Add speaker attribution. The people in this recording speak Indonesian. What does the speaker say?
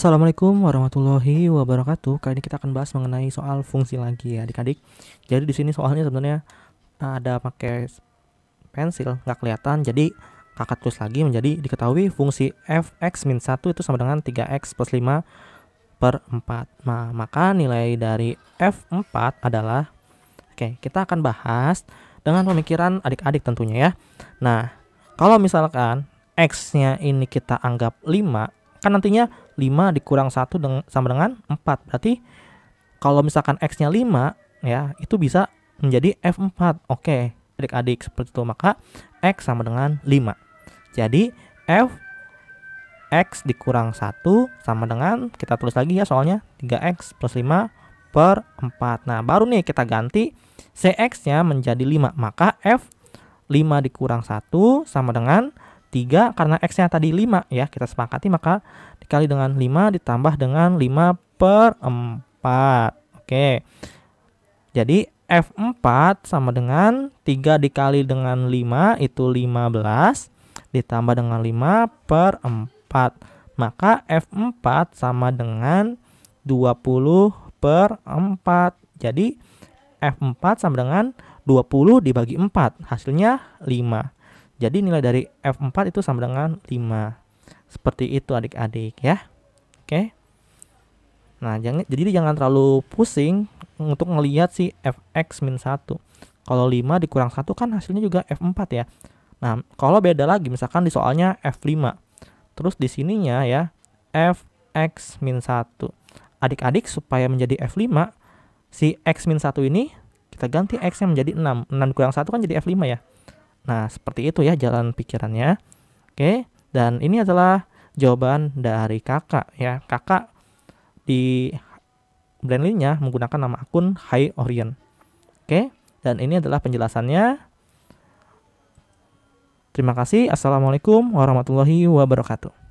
Speaker 1: Assalamualaikum warahmatullahi wabarakatuh. Kali ini kita akan bahas mengenai soal fungsi lagi ya, adik-adik. Jadi di sini soalnya sebenarnya eh, ada pakai pensil, nggak kelihatan. Jadi kakak tulis lagi menjadi diketahui fungsi fx min 1 itu sama dengan 3x plus 5 per 4. Nah, maka nilai dari f4 adalah, oke kita akan bahas dengan pemikiran adik-adik tentunya ya. Nah, kalau misalkan x-nya ini kita anggap 5, kan nantinya 5 dikurang 1 dengan, sama dengan 4. Berarti kalau misalkan X-nya 5 ya, itu bisa menjadi F4. Oke, adik-adik seperti itu. Maka X sama dengan 5. Jadi F X dikurang 1 sama dengan kita tulis lagi ya soalnya 3X plus 5 per 4. Nah baru nih kita ganti CX nya menjadi 5. Maka F 5 dikurang 1 sama dengan 3 karena X-nya tadi 5 ya kita sepakati maka dikali dengan 5 ditambah dengan 5 per 4 oke jadi F4 sama dengan 3 dikali dengan 5 itu 15 ditambah dengan 5 per 4 maka F4 sama dengan 20 per 4 jadi F4 sama dengan 20 dibagi 4 hasilnya 5 jadi nilai dari F4 itu sama dengan 5. Seperti itu adik-adik ya. Oke. Nah, jangan jadi jangan terlalu pusing untuk melihat si fx 1. Kalau 5 dikurang 1 kan hasilnya juga F4 ya. Nah, kalau beda lagi misalkan di soalnya F5. Terus di sininya ya fx 1. Adik-adik supaya menjadi F5 si x 1 ini kita ganti x yang menjadi 6. 6 kurang 1 kan jadi F5 ya. Nah, seperti itu ya jalan pikirannya. Oke, dan ini adalah jawaban dari kakak ya. Kakak di brand lainnya menggunakan nama akun High Orient. Oke, dan ini adalah penjelasannya. Terima kasih. Assalamualaikum warahmatullahi wabarakatuh.